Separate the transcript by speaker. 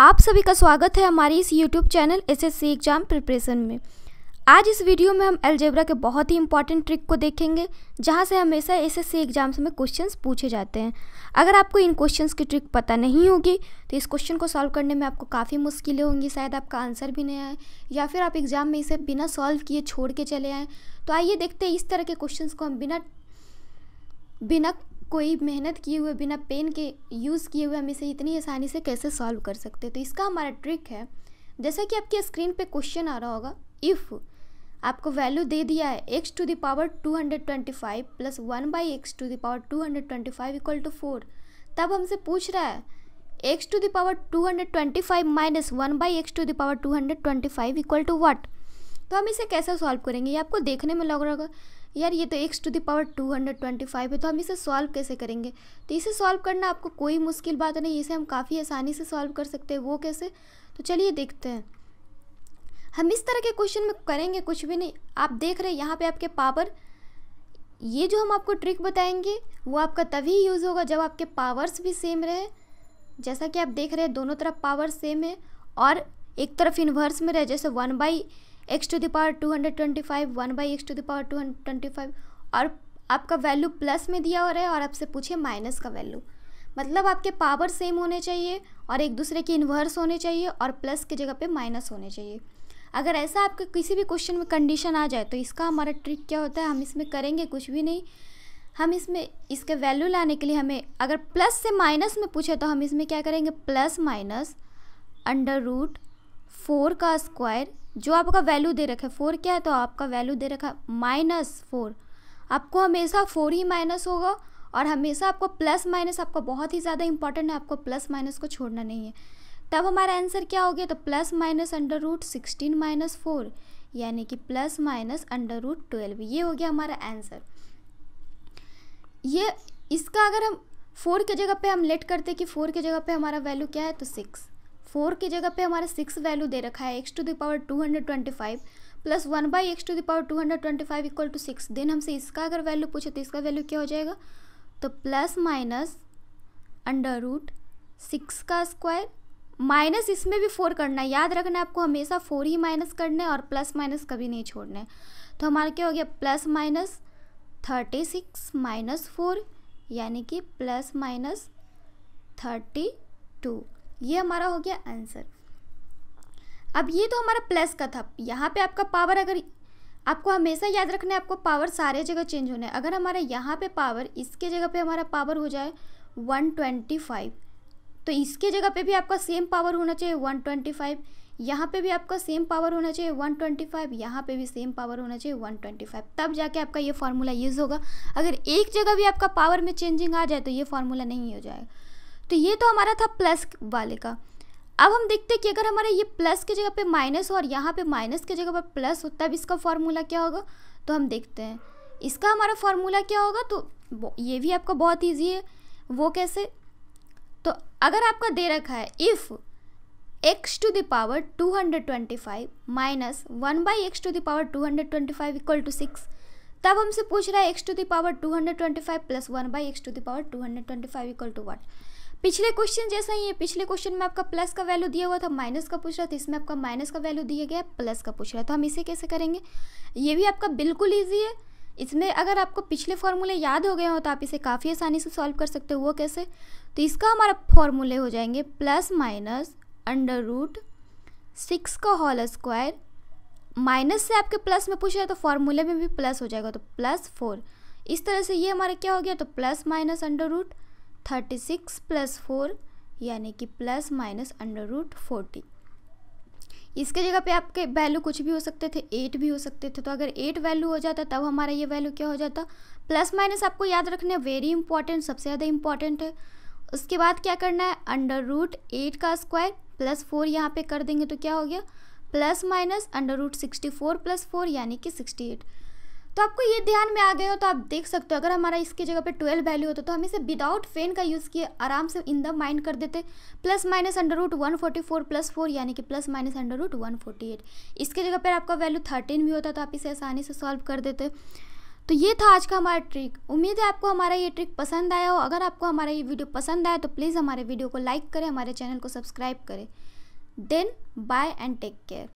Speaker 1: आप सभी का स्वागत है हमारे इस YouTube channel S C exam preparation में आज इस वीडियो में हम एलजेब्रा के बहुत ही इंपॉर्टेंट ट्रिक को देखेंगे जहां से हमेशा एस सी एग्जाम्स में क्वेश्चंस पूछे जाते हैं अगर आपको इन क्वेश्चंस की ट्रिक पता नहीं होगी तो इस क्वेश्चन को सॉल्व करने में आपको काफ़ी मुश्किलें होंगी शायद आपका आंसर भी नहीं आए या फिर आप एग्ज़ाम में इसे बिना सॉल्व किए छोड़ के चले आएँ तो आइए देखते हैं इस तरह के क्वेश्चन को हम बिना बिना कोई मेहनत किए हुए बिना पेन के यूज़ किए हुए हम इसे इतनी आसानी से कैसे सॉल्व कर सकते हैं तो इसका हमारा ट्रिक है जैसा कि आपकी स्क्रीन पे क्वेश्चन आ रहा होगा इफ़ आपको वैल्यू दे दिया है x to the power two hundred twenty five plus one by x to the power two hundred twenty five equal to four तब हमसे पूछ रहा है x to the power two hundred twenty five minus one by x to the power two hundred twenty five equal to what तो हम इसे कैसे solve करेंगे ये आपको देखने में लग रहा होगा यार ये तो x to power two hundred twenty five है तो हम इसे सॉल्व कैसे करेंगे तो इसे सॉल्व करना आपको कोई मुश्किल बात नहीं इसे हम काफ़ी आसानी से सॉल्व कर सकते हैं वो कैसे तो चलिए देखते हैं हम इस तरह के क्वेश्चन में करेंगे कुछ भी नहीं आप देख रहे हैं यहाँ पे आपके पावर ये जो हम आपको ट्रिक बताएंगे वो आपका तभी यूज़ होगा जब आपके पावर्स भी सेम रहे जैसा कि आप देख रहे हैं दोनों तरफ पावर सेम है और एक तरफ इन्वर्स में रहे जैसे one by x to the power two hundred twenty five one by x to the power two hundred twenty five और आपका वैल्यू प्लस में दिया हो रहा है और आपसे पूछे माइनस का वैल्यू मतलब आपके पावर सेम होने चाहिए और एक दूसरे के इन्वर्स होने चाहिए और प्लस की जगह पे माइनस होने चाहिए अगर ऐसा आपके किसी भी क्वेश्चन में कंडीशन आ जाए तो इसका हमारा ट्रिक क्या होता है हम इसमें करेंगे कुछ भी नहीं हम इसमें इसके वैल्यू लाने के लिए हमें अगर प्लस से माइनस में पूछे तो हम इसमें क्या करेंगे plus minus under root four का स्क्वायर जो आपका वैल्यू दे रखा है फोर क्या है तो आपका वैल्यू दे रखा है माइनस फोर आपको हमेशा फोर ही माइनस होगा और हमेशा आपको प्लस माइनस आपका बहुत ही ज़्यादा इंपॉर्टेंट है आपको प्लस माइनस को छोड़ना नहीं है तब हमारा आंसर क्या हो गया तो plus minus under root sixteen minus four यानी कि plus minus under root twelve ये हो गया हमारा आंसर ये इसका अगर हम फोर की जगह पे हम लेट करते कि फोर की जगह पे हमारा वैल्यू क्या है तो सिक्स फोर की जगह पे हमारा सिक्स वैल्यू दे रखा है x to the power two hundred twenty five plus one by x to the power two hundred twenty five equal to six then हमसे इसका अगर वैल्यू पूछे तो इसका वैल्यू क्या हो जाएगा तो plus minus under root six का स्क्वायर माइनस इसमें भी फोर करना है याद रखना है आपको हमेशा फोर ही माइनस करना है और प्लस माइनस कभी नहीं छोड़ना है तो हमारा क्या हो गया plus minus thirty six minus four यानी कि प्लस माइनस थर्टी टू ये हमारा हो गया आंसर अब ये तो हमारा प्लस का था यहाँ पे आपका पावर अगर आपको हमेशा याद रखना है आपको पावर सारे जगह चेंज होना है अगर हमारा यहाँ पे पावर इसके जगह पे हमारा पावर हो जाए 125 तो इसके जगह पे भी आपका सेम पावर होना चाहिए 125 यहाँ पर भी आपका सेम पावर होना चाहिए 125 यहाँ पर भी सेम पावर होना चाहिए 125 तब जाके आपका ये फार्मूला यूज़ होगा अगर एक जगह भी आपका पावर में चेंजिंग आ जाए तो ये फार्मूला नहीं हो जाएगा तो ये तो हमारा था प्लस वाले का अब हम देखते हैं कि अगर हमारा ये प्लस की जगह पे माइनस और यहाँ पे माइनस की जगह पर प्लस होता है इसका फार्मूला क्या होगा तो हम देखते हैं इसका हमारा फार्मूला क्या होगा तो ये भी आपका बहुत ईजी है वो कैसे तो अगर आपका दे रखा है if x to the power two hundred twenty five minus one by x to the power two hundred twenty five equal to six तब हमसे पूछ रहा है x to the power two hundred twenty five plus one by x to the power two hundred twenty five equal to one पिछले question जैसा ही है पिछले क्वेश्चन में आपका प्लस का वैल्यू दिया हुआ था माइनस का पूछ रहा था इसमें आपका माइनस का वैल्यू दिया गया प्लस का पूछ रहा था तो हम इसे कैसे करेंगे ये भी आपका बिल्कुल ईजी है इसमें अगर आपको पिछले फार्मूले याद हो गए हो तो आप इसे काफ़ी आसानी से सॉल्व कर सकते हो वो कैसे तो इसका हमारा फार्मूले हो जाएंगे plus minus under root six का होल स्क्वायर माइनस से आपके प्लस में पूछ रहे तो फार्मूले में भी प्लस हो जाएगा तो प्लस फोर इस तरह से ये हमारा क्या हो गया तो plus minus under root thirty six plus four यानी कि plus minus under root forty इसके जगह पे आपके वैल्यू कुछ भी हो सकते थे एट भी हो सकते थे तो अगर एट वैल्यू हो जाता तब हमारा ये वैल्यू क्या हो जाता प्लस माइनस आपको याद रखना है वेरी इंपॉर्टेंट सबसे ज़्यादा इंपॉर्टेंट है उसके बाद क्या करना है अंडर रूट एट का स्क्वायर प्लस फोर यहाँ पे कर देंगे तो क्या हो गया plus minus under root sixty four plus four यानी कि सिक्सटी एट तो आपको ये ध्यान में आ गए हो तो आप देख सकते हो अगर हमारा इसकी जगह पे ट्वेल्व वैल्यू होता तो हम इसे विदाउट फेन का यूज़ किए आराम से इन द माइंड कर देते plus minus under root one forty four plus four यानी कि plus minus under root one forty eight इसके जगह पर आपका वैल्यू थर्टीन भी होता तो आप इसे आसानी से सॉल्व कर देते तो ये था आज का हमारा ट्रिक उम्मीद है आपको हमारा ये ट्रिक पसंद आया हो अगर आपको हमारा ये वीडियो पसंद आया तो प्लीज़ हमारे वीडियो को लाइक करें हमारे चैनल को सब्सक्राइब करें then bye and take care